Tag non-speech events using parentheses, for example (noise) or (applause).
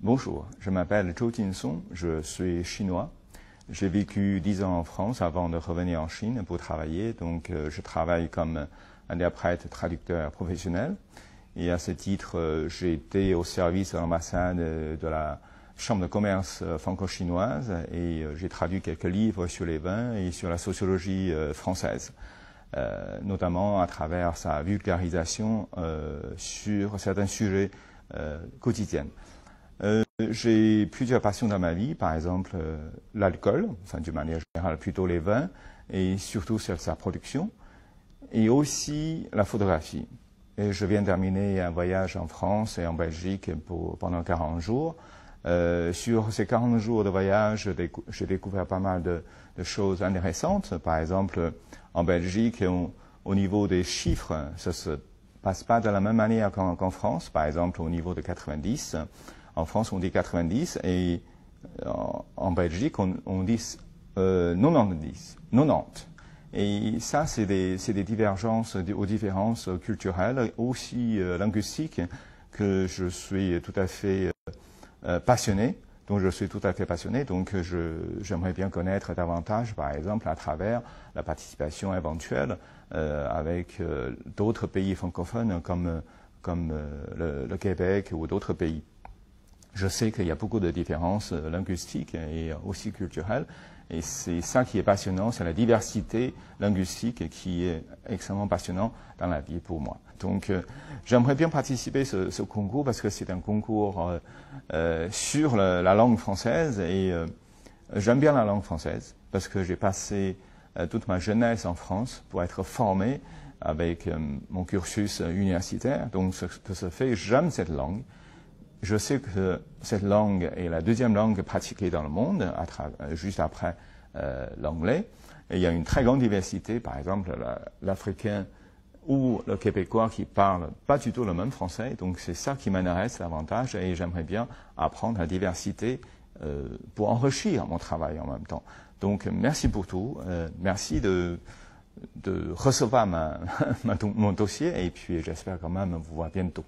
Bonjour, je m'appelle Zhou Jinsong, je suis chinois. J'ai vécu dix ans en France avant de revenir en Chine pour travailler. Donc, euh, je travaille comme interprète traducteur professionnel. Et à ce titre, euh, j'ai été au service de l'ambassade euh, de la Chambre de commerce franco-chinoise et j'ai traduit quelques livres sur les vins et sur la sociologie française, notamment à travers sa vulgarisation sur certains sujets quotidiens. Euh, j'ai plusieurs passions dans ma vie, par exemple euh, l'alcool, enfin d'une manière générale plutôt les vins, et surtout sur sa production, et aussi la photographie. Et je viens de terminer un voyage en France et en Belgique pendant 40 jours. Euh, sur ces 40 jours de voyage, j'ai découvert pas mal de, choses intéressantes. Par exemple, en Belgique, au niveau des chiffres, ça se passe pas de la même manière qu'en France. Par exemple, au niveau de 90, en France, on dit 90 et euh, en, Belgique, on, dit 90, euh, 90. Et ça, c'est des, divergences des, aux différences culturelles, aussi euh, linguistiques, que je suis tout à fait passionné. Donc, je suis tout à fait passionné. Donc, j'aimerais bien connaître davantage, par exemple, à travers la participation éventuelle avec d'autres pays francophones comme, le Québec ou d'autres pays je sais qu'il y a beaucoup de différences euh, linguistiques et euh, aussi culturelles. Et c'est ça qui est passionnant, c'est la diversité linguistique qui est extrêmement passionnant dans la vie pour moi. Donc euh, j'aimerais bien participer à ce, concours parce que c'est un concours sur la, langue française et j'aime bien la langue française parce que j'ai passé toute ma jeunesse en France pour être formé avec mon cursus universitaire. Donc de ce fait, j'aime cette langue je sais que cette langue est la deuxième langue pratiquée dans le monde, juste après euh, l'anglais. il y a une très grande diversité, par exemple l'africain ou le québécois qui parlent pas du tout le même français. Donc c'est ça qui m'intéresse davantage et j'aimerais bien apprendre la diversité euh, pour enrichir mon travail en même temps. Donc merci pour tout, euh, merci de, recevoir (laughs) mon dossier et puis j'espère quand même vous voir bientôt.